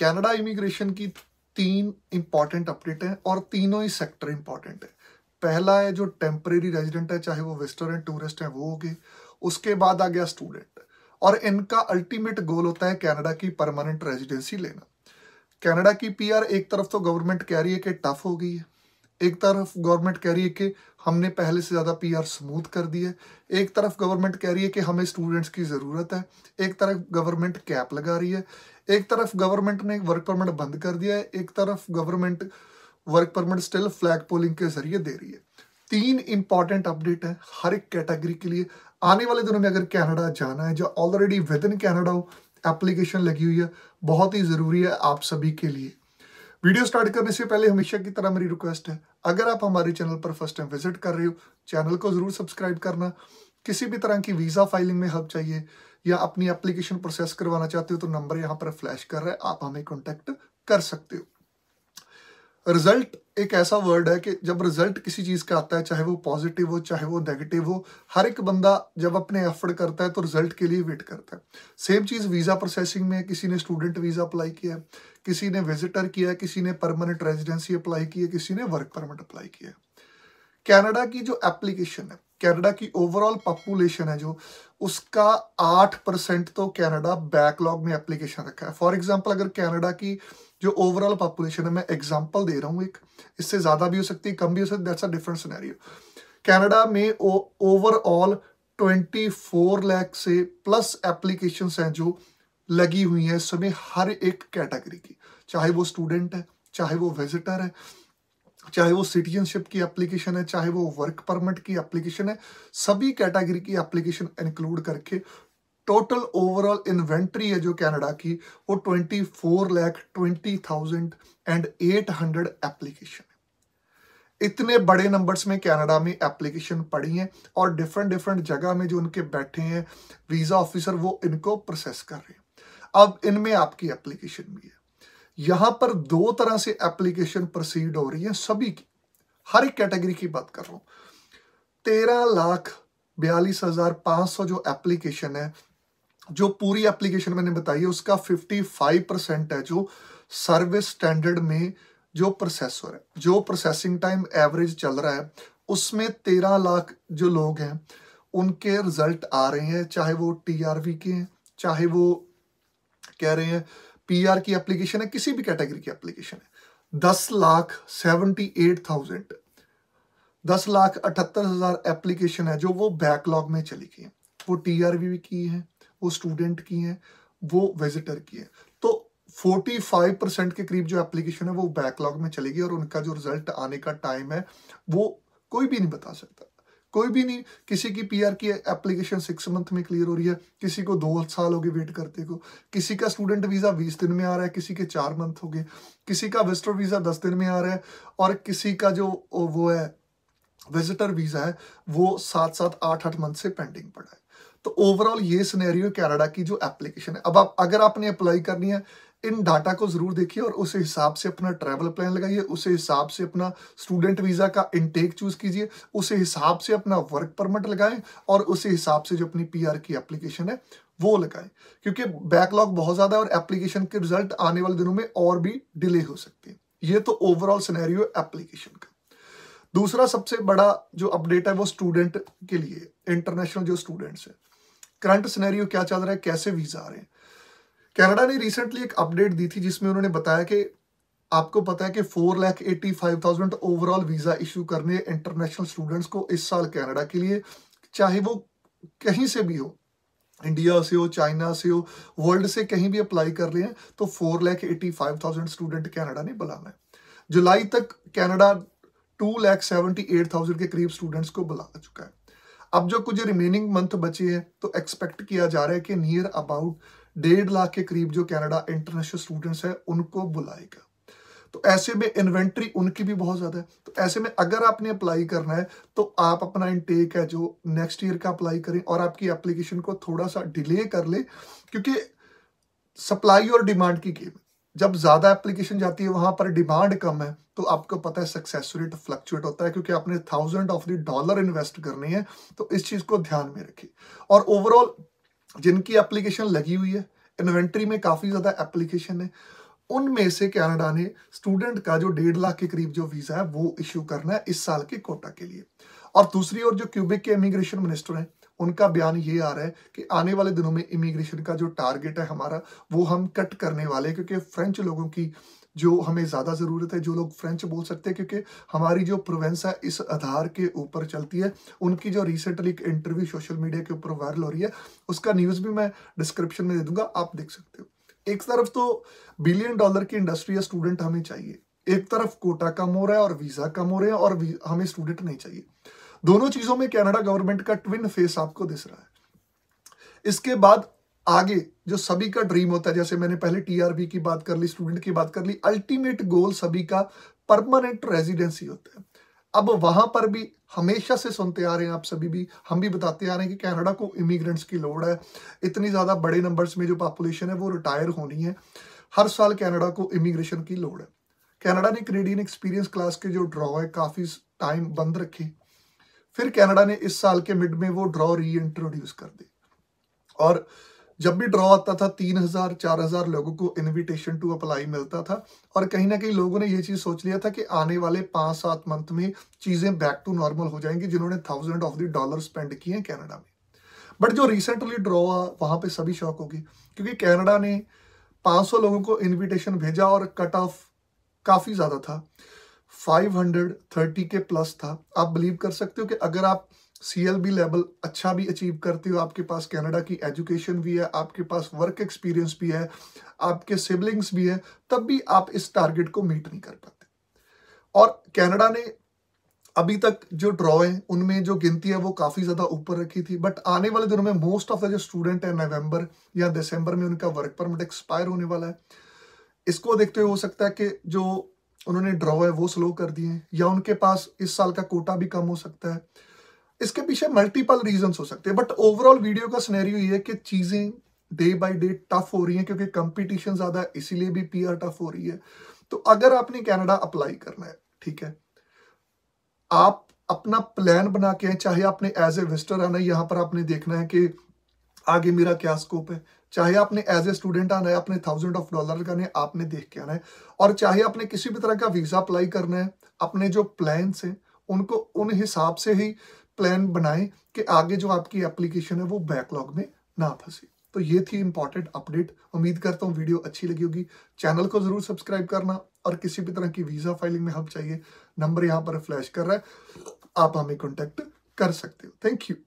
Canada immigration की तीन important update हैं और तीनों ही सेक्टर इंपॉर्टेंट है पहला है जो टेम्परेरी रेजिडेंट है चाहे वो वेस्टर्न एंड टूरिस्ट हैं वो हो गए उसके बाद आ गया स्टूडेंट और इनका अल्टीमेट गोल होता है कनाडा की परमानेंट रेजिडेंसी लेना कनाडा की पीआर एक तरफ तो गवर्नमेंट कह रही है कि टफ हो गई है एक तरफ गवर्नमेंट कह रही है कि हमने पहले से ज़्यादा पीआर स्मूथ कर दी है एक तरफ गवर्नमेंट कह रही है कि हमें स्टूडेंट्स की ज़रूरत है एक तरफ गवर्नमेंट कैप लगा रही है एक तरफ गवर्नमेंट ने वर्क परमिट बंद कर दिया है एक तरफ government work permit still flagpoling के जरिए दे रही है तीन इंपॉर्टेंट अपडेट है हर एक कैटेगरी के लिए आने वाले दिनों में अगर कनाडा जाना है जो ऑलरेडी विद इन कैनेडा हो एप्लीकेशन लगी हुई है बहुत ही ज़रूरी है आप सभी के लिए वीडियो स्टार्ट करने से पहले हमेशा की तरह मेरी रिक्वेस्ट है अगर आप हमारे चैनल पर फर्स्ट टाइम विजिट कर रहे हो चैनल को ज़रूर सब्सक्राइब करना किसी भी तरह की वीज़ा फाइलिंग में हेल्प चाहिए या अपनी एप्लीकेशन प्रोसेस करवाना चाहते हो तो नंबर यहाँ पर फ्लैश कर रहा है आप हमें कॉन्टेक्ट कर सकते हो रिजल्ट एक ऐसा वर्ड है कि जब रिजल्ट किसी चीज़ का आता है चाहे वो पॉजिटिव हो चाहे वो नेगेटिव हो हर एक बंदा जब अपने एफर्ट करता है तो रिजल्ट के लिए वेट करता है सेम चीज़ वीज़ा प्रोसेसिंग में किसी ने स्टूडेंट वीज़ा अप्लाई किया है किसी ने विजिटर किया है किसी ने परमानेंट रेजिडेंसी अप्लाई की है किसी ने वर्क परमिट अप्लाई किया है कैनेडा की जो एप्लीकेशन है कनाडा की ओवरऑल पॉपुलेशन है जो उसका आठ परसेंट तो कनाडा बैकलॉग में एप्लीकेशन रखा है फॉर एग्जांपल अगर कनाडा की जो ओवरऑल पॉपुलेशन है मैं एग्जांपल दे रहा हूँ एक इससे ज़्यादा भी हो सकती है कम भी हो सकती है डिफरेंट सिनेरियो कनाडा में ओवरऑल ट्वेंटी फोर लैख से प्लस एप्लीकेशन हैं जो लगी हुई हैं इस समय हर एक कैटेगरी की चाहे वो स्टूडेंट है चाहे वो विजिटर है चाहे वो सिटीजनशिप की एप्लीकेशन है चाहे वो वर्क परमिट की एप्लीकेशन है सभी कैटेगरी की एप्लीकेशन इंक्लूड करके टोटल ओवरऑल इन्वेंट्री है जो कनाडा की वो twenty four lakh twenty thousand and eight hundred application इतने बड़े नंबर्स में कनाडा में एप्लीकेशन पड़ी हैं और डिफरेंट डिफरेंट जगह में जो उनके बैठे हैं वीज़ा ऑफिसर वो इनको प्रोसेस कर रहे हैं अब इनमें आपकी एप्लीकेशन भी है यहां पर दो तरह से एप्लीकेशन प्रोसीड हो रही है सभी की हर एक कैटेगरी की बात कर रहा हूं तेरह लाख बयालीस हजार पांच सौ जो एप्लीकेशन है जो पूरी एप्लीकेशन मैंने बताई है उसका फिफ्टी फाइव परसेंट है जो सर्विस स्टैंडर्ड में जो प्रोसेसर है जो प्रोसेसिंग टाइम एवरेज चल रहा है उसमें तेरह लाख जो लोग हैं उनके रिजल्ट आ रहे हैं चाहे वो टी के हैं चाहे वो कह रहे हैं पीआर की एप्लीकेशन है किसी भी कैटेगरी की एप्लीकेशन है दस लाख सेवेंटी एट थाउजेंड दस लाख अठहत्तर हजार एप्लीकेशन है जो वो बैकलॉग में चली गई है वो टी आर वी की है वो स्टूडेंट की है वो विजिटर की है तो फोर्टी फाइव परसेंट के करीब जो एप्लीकेशन है वो बैकलॉग में चलेगी और उनका जो रिजल्ट आने का टाइम है वो कोई भी नहीं बता सकता कोई भी नहीं किसी की पीआर की एप्लीकेशन सिक्स मंथ में क्लियर हो रही है किसी को दो साल हो गए वेट करते को किसी का स्टूडेंट वीज़ा बीस दिन में आ रहा है किसी के चार मंथ हो गए किसी का विजिटर वीज़ा दस दिन में आ रहा है और किसी का जो वो है विजिटर वीज़ा है वो सात सात आठ आठ मंथ से पेंडिंग पड़ा है तो ओवरऑल ये सिनेरियो कनाडा की जो एप्लीकेशन है अब आप अगर आपने अप्लाई करनी है इन डाटा को ज़रूर देखिए और उस हिसाब से अपना ट्रैवल प्लान लगाइए उस हिसाब से अपना स्टूडेंट वीज़ा का इनटेक चूज़ कीजिए उस हिसाब से अपना वर्क परमिट लगाएं और उस हिसाब से जो अपनी पीआर की एप्लीकेशन है वो लगाएं क्योंकि बैकलॉग बहुत ज़्यादा है और एप्लीकेशन के रिजल्ट आने वाले दिनों में और भी डिले हो सकती है ये तो ओवरऑल सिनेरियो एप्लीकेशन का दूसरा सबसे बड़ा जो अपडेट है वो स्टूडेंट के लिए इंटरनेशनल जो स्टूडेंट्स हैं करंट सिनेरियो क्या चल रहा है कैसे वीज़ा आ रहे हैं कनाडा ने रिसेंटली एक अपडेट दी थी जिसमें उन्होंने बताया कि आपको पता है कि four lakh eighty five thousand overall visa issue करने इंटरनेशनल स्टूडेंट्स को इस साल कनाडा के लिए चाहे वो कहीं से भी हो इंडिया से हो चाइना से हो वर्ल्ड से कहीं भी अप्लाई कर रहे हैं तो four lakh eighty five thousand student Canada ने बुलाना है जुलाई तक Canada two lakh seventy eight thousand के करीब स्टूडेंट्स को बुला चुका है अब जो कुछ रिमेनिंग मंथ बचे हैं तो एक्सपेक्ट किया जा रहा है कि नियर अबाउट डेढ़ लाख के करीब जो कनाडा इंटरनेशनल स्टूडेंट्स हैं उनको बुलाएगा तो ऐसे में इन्वेंट्री उनकी भी बहुत ज़्यादा है तो ऐसे में अगर आपने अप्लाई करना है तो आप अपना इनटेक है जो नेक्स्ट ईयर का अप्लाई करें और आपकी एप्लीकेशन को थोड़ा सा डिले कर ले क्योंकि सप्लाई और डिमांड की गेम जब ज़्यादा एप्लीकेशन जाती है वहां पर डिमांड कम है तो आपको पता है सक्सेस रेट फ्लक्चुएट होता है क्योंकि आपने thousand of the dollar invest करनी है तो इस चीज़ को ध्यान में रखिए और ओवरऑल जिनकी एप्लीकेशन लगी हुई है इन्वेंट्री में काफ़ी ज़्यादा एप्लीकेशन है उनमें से कनाडा ने स्टूडेंट का जो डेढ़ लाख के करीब जो वीज़ा है वो इश्यू करना है इस साल के कोटा के लिए और दूसरी ओर जो क्यूबिक के इमिग्रेशन मिनिस्टर हैं उनका बयान ये आ रहा है कि आने वाले दिनों में इमिग्रेशन का जो टारगेट है हमारा वो हम कट करने वाले क्योंकि फ्रेंच लोगों की जो हमें ज़्यादा ज़रूरत है जो लोग फ्रेंच बोल सकते हैं क्योंकि हमारी जो प्रोवेंस है इस आधार के ऊपर चलती है उनकी जो रिसेंटली एक इंटरव्यू सोशल मीडिया के ऊपर वायरल हो रही है उसका न्यूज़ भी मैं डिस्क्रिप्शन में दे दूंगा आप देख सकते हो एक तरफ तो बिलियन डॉलर की इंडस्ट्री या स्टूडेंट हमें चाहिए एक तरफ कोटा कम हो रहा है और वीज़ा कम हो रहे हैं और हमें स्टूडेंट नहीं चाहिए दोनों चीज़ों में कनाडा गवर्नमेंट का ट्विन फेस आपको दिस रहा है इसके बाद आगे जो सभी का ड्रीम होता है जैसे मैंने पहले टीआरबी की बात कर ली स्टूडेंट की बात कर ली अल्टीमेट गोल सभी का परमानेंट रेजिडेंसी होता है अब वहां पर भी हमेशा से सुनते आ रहे हैं आप सभी भी हम भी बताते आ रहे हैं कि कनाडा को इमिग्रेंट्स की लोड है इतनी ज़्यादा बड़े नंबर्स में जो पॉपुलेशन है वो रिटायर होनी है हर साल कनाडा को इमिग्रेशन की लोड है कनाडा ने कनेडियन एक्सपीरियंस क्लास के जो ड्रॉ है काफ़ी टाइम बंद रखे फिर कनाडा ने इस साल के मिड में वो ड्रॉ री इंट्रोड्यूस कर दी और जब भी ड्रॉ आता था तीन हजार चार हजार लोगों को इनविटेशन टू अप्लाई मिलता था और कहीं ना कहीं लोगों ने ये चीज सोच लिया था कि आने वाले पांच सात मंथ में चीजें बैक टू नॉर्मल हो जाएंगी जिन्होंने thousand of the dollar spend किए हैं कैनेडा में बट जो रिसेंटली ड्रॉ हुआ वहां पर सभी शौक होगी क्योंकि कैनेडा ने पांच लोगों को इन्विटेशन भेजा और कट ऑफ काफी ज्यादा था 530 के प्लस था आप बिलीव कर सकते हो कि अगर आप सी एल बी लेवल अच्छा भी अचीव करते हो आपके पास कनाडा की एजुकेशन भी है आपके पास वर्क एक्सपीरियंस भी है आपके सिबलिंग्स भी है तब भी आप इस टारगेट को मीट नहीं कर पाते और कनाडा ने अभी तक जो ड्रॉ है उनमें जो गिनती है वो काफ़ी ज़्यादा ऊपर रखी थी बट आने वाले दिनों में मोस्ट ऑफ द जो स्टूडेंट है नवंबर या दिसंबर में उनका वर्क परमिट एक्सपायर होने वाला है इसको देखते हुए हो सकता है कि जो उन्होंने ड्रॉ है वो स्लो कर दिए या उनके पास इस साल का कोटा भी कम हो सकता है इसके पीछे मल्टीपल रीजन हो सकते हैं बट ओवरऑल वीडियो का स्नेरियो ये है कि चीजें डे बाय डे टफ हो रही हैं क्योंकि कंपटीशन ज्यादा है इसीलिए भी पीआर टफ हो रही है तो अगर आपने कनाडा अप्लाई करना है ठीक है आप अपना प्लान बना के चाहे आपने एज ए विजिटर आना है यहां पर आपने देखना है कि आगे मेरा क्या स्कोप है चाहे आपने एज ए स्टूडेंट आना है अपने थाउजेंड ऑफ डॉलर का नहीं आपने देख के आना है और चाहे आपने किसी भी तरह का वीज़ा अप्लाई करना है अपने जो प्लान्स हैं उनको उन हिसाब से ही प्लान बनाएं कि आगे जो आपकी एप्लीकेशन है वो बैकलॉग में ना फंसे तो ये थी इंपॉर्टेंट अपडेट उम्मीद करता हूँ वीडियो अच्छी लगी होगी चैनल को जरूर सब्सक्राइब करना और किसी भी तरह की वीज़ा फाइलिंग में हम चाहिए नंबर यहाँ पर फ्लैश कर रहा है आप हमें कॉन्टैक्ट कर सकते हो थैंक यू